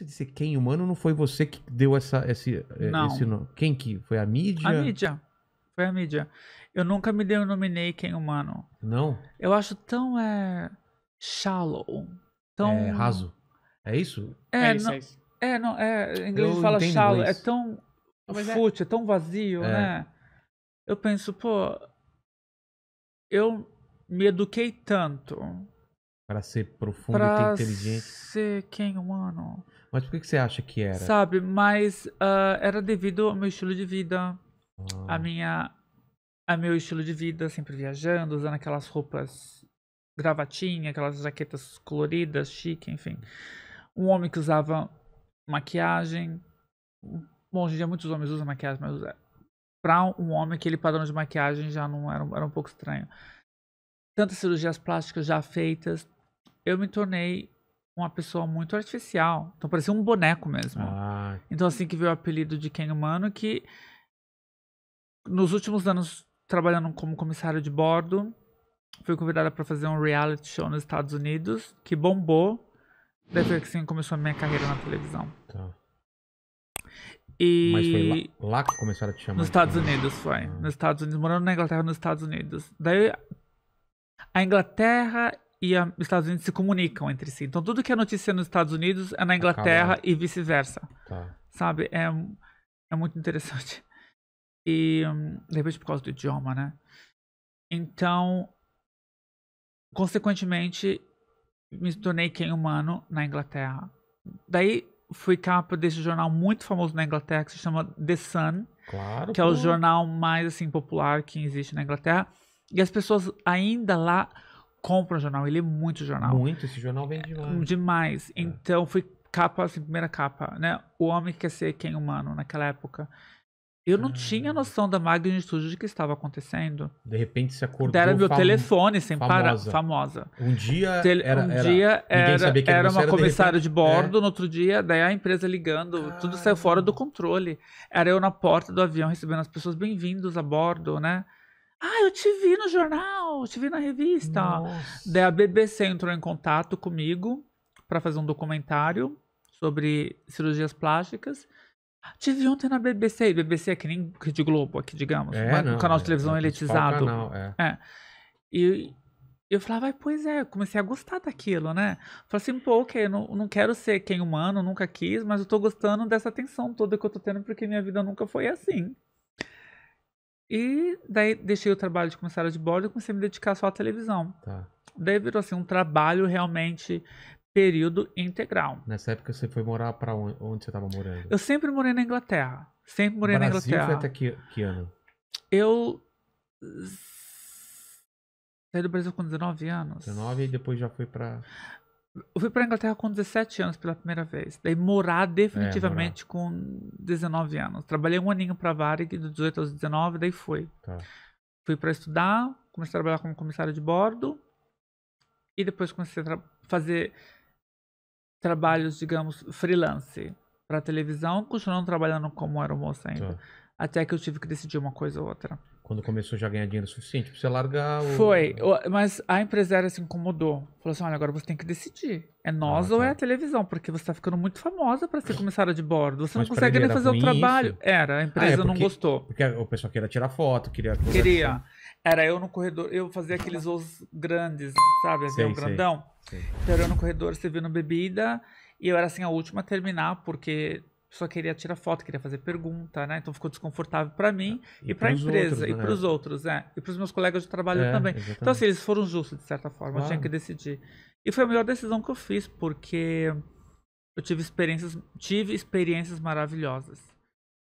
lance de ser quem humano não foi você que deu essa, esse, eh, não. esse nome. Quem que? Foi a mídia? A mídia. Foi a mídia. Eu nunca me denominei quem humano. Não? Eu acho tão é, shallow. Tão... É raso. É isso? É, é isso, não, é isso. É, não, é, em inglês Eu fala shallow. É inglês. É tão Mas fute, é... é tão vazio, é. né? Eu penso, pô... Eu me eduquei tanto para ser profundo pra e ter inteligente. ser quem humano. Mas por que, que você acha que era? Sabe, mas uh, era devido ao meu estilo de vida. Ah. A minha... A meu estilo de vida, sempre viajando, usando aquelas roupas gravatinha, aquelas jaquetas coloridas, chique, enfim. Um homem que usava maquiagem. Bom, hoje em dia muitos homens usam maquiagem, mas é, para um homem aquele padrão de maquiagem já não era, era um pouco estranho. Tantas cirurgias plásticas já feitas, eu me tornei uma pessoa muito artificial. Então parecia um boneco mesmo. Ah. Então assim que veio o apelido de Ken Humano, que nos últimos anos trabalhando como comissário de bordo, fui convidada para fazer um reality show nos Estados Unidos, que bombou. Daí foi assim começou a minha carreira na televisão. Tá. E... Mas foi lá, lá, que começaram a te chamar? Nos Estados Unidos, Unidos foi. Ah. Nos Estados Unidos, morando na Inglaterra, nos Estados Unidos. Daí a Inglaterra e os Estados Unidos se comunicam entre si. Então tudo que é notícia nos Estados Unidos é na Inglaterra Acabou. e vice-versa. Tá. Sabe? É, é muito interessante. E de repente por causa do idioma, né? Então, consequentemente, me tornei quem humano na Inglaterra. Daí fui capa desse jornal muito famoso na Inglaterra que se chama The Sun, claro, que pô. é o jornal mais assim popular que existe na Inglaterra. E as pessoas ainda lá compra um jornal, ele lê é muito jornal. Muito, esse jornal vende demais. É, demais. É. Então foi capa, assim, primeira capa, né? O homem que quer ser quem humano naquela época. Eu não ah. tinha noção da magnitude de que estava acontecendo. De repente se acordou. Era meu telefone sem parar, famosa. Um dia Tele era, um dia era, era, era uma comissária de, repente... de bordo, é. no outro dia daí a empresa ligando, Caramba. tudo saiu fora do controle. Era eu na porta do avião recebendo as pessoas bem-vindos a bordo, né? Ah, eu te vi no jornal, te vi na revista. Nossa. Daí a BBC entrou em contato comigo para fazer um documentário sobre cirurgias plásticas. Tive ontem na BBC, BBC é que nem Rede Globo aqui, digamos. É, não, um canal de é, televisão é, elitizado. Canal, é. é. E eu falava, ah, pois é, comecei a gostar daquilo, né? Falei assim, pô, ok, não, não quero ser quem humano, nunca quis, mas eu tô gostando dessa atenção toda que eu tô tendo, porque minha vida nunca foi assim. E daí deixei o trabalho de comissária de bordo e comecei a me dedicar só à televisão. Tá. Daí virou assim um trabalho realmente período integral. Nessa época você foi morar para onde, onde, você estava morando? Eu sempre morei na Inglaterra. Sempre morei Brasil na Inglaterra. Foi até que, que ano? Eu saí do Brasil com 19 anos. 19 e depois já foi para eu fui pra Inglaterra com 17 anos pela primeira vez. Daí morar definitivamente é, morar. com 19 anos. Trabalhei um aninho pra Varig, dos 18 aos 19, daí fui. Tá. Fui para estudar, comecei a trabalhar como comissário de bordo. E depois comecei a tra fazer trabalhos, digamos, freelance para televisão, continuando trabalhando como aeromoça ainda. Tá. Até que eu tive que decidir uma coisa ou outra. Quando começou já a ganhar dinheiro suficiente para você largar o... Foi, mas a empresária se incomodou. Falou assim, olha, agora você tem que decidir. É nós ah, ou tá. é a televisão, porque você está ficando muito famosa para ser comissária de bordo. Você mas não consegue nem fazer o trabalho. Isso? Era, a empresa ah, é porque, não gostou. Porque o pessoal queria tirar foto, queria... Queria. Assim. Era eu no corredor, eu fazia aqueles os grandes, sabe? Avião um grandão. Sei, sei. Então eu no corredor servindo bebida e eu era assim a última a terminar, porque só queria tirar foto, queria fazer pergunta, né? Então ficou desconfortável para mim é. e, e para a empresa outros, e né? para os outros, né? E para os meus colegas de trabalho é, também. Exatamente. Então assim, eles foram justos de certa forma, claro. eu tinha que decidir. E foi a melhor decisão que eu fiz, porque eu tive experiências, tive experiências maravilhosas.